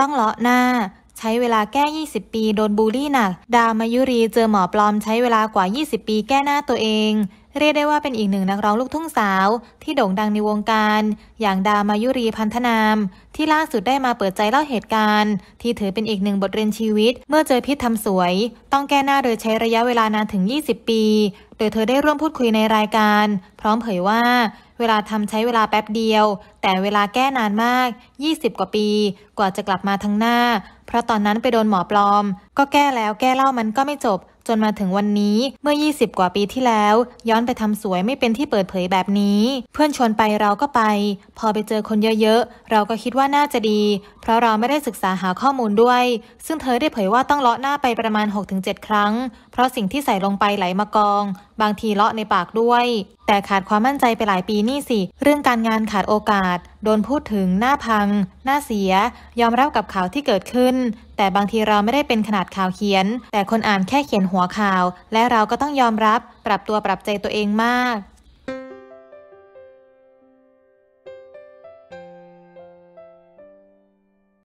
ต้องเลาะหน้า ใช้เวลาแก้ 20 ปีโดนบูลลี่หนักดามายุรีเจอหมอปลอมใช้เวลากว่า 20 ปีแก้หน้าตัวเองเรียกได้ว่าเป็นอีกหนึ่งนักร้องลูกทุ่งสาว ที่โด่งดังในวงการ อย่างดามายุรีพันธนาม ที่ล่าสุดได้มาเปิดใจเล่าเหตุการณ์ที่ถือเป็นอีกหนึ่งบทเรียนชีวิตเมื่อเจอพิษทำสวย ต้องแก้หน้าโดยใช้ระยะเวลานานถึง 20 ปี โดยเธอได้ร่วมพูดคุยในรายการ พร้อมเผยว่า เวลาทำใช้เวลาแป๊บเดียว แต่เวลาแก้นานมาก 20 กว่าปี กว่าจะกลับมาทั้งหน้า เพราะตอนนั้นไปโดนหมอปลอม ก็แก้แล้วแก้เล่ามันก็ไม่จบจนมาถึงวันนี้เมื่อ 20 กว่าปีที่แล้ว ย้อนไปทำสวยไม่เป็นที่เปิดเผยแบบนี้ เพื่อนชวนไปเราก็ไป พอไปเจอคนเยอะ ๆ เราก็คิดว่าน่าจะดีเพราะเราไม่ได้ศึกษาหาข้อมูลด้วย ซึ่งเธอได้เผยว่าต้องเลาะหน้าไปประมาณ6-7ครั้งพราะสิ่งที่ใส่ลงไปไหลมากอง บางทีเลาะในปากด้วย แต่ขาดความมั่นใจไปหลายปีนี่สิ เรื่องการงานขาดโอกาส โดนพูดถึงหน้าพังหน้าเสีย ยอมรับกับข่าวที่เกิดขึ้น แต่บางทีเราไม่ได้เป็นขนาดข่าวเขียน แต่คนอ่านแค่เขียนหัวข่าว และเราก็ต้องยอมรับปรับตัวปรับใจตัวเองมาก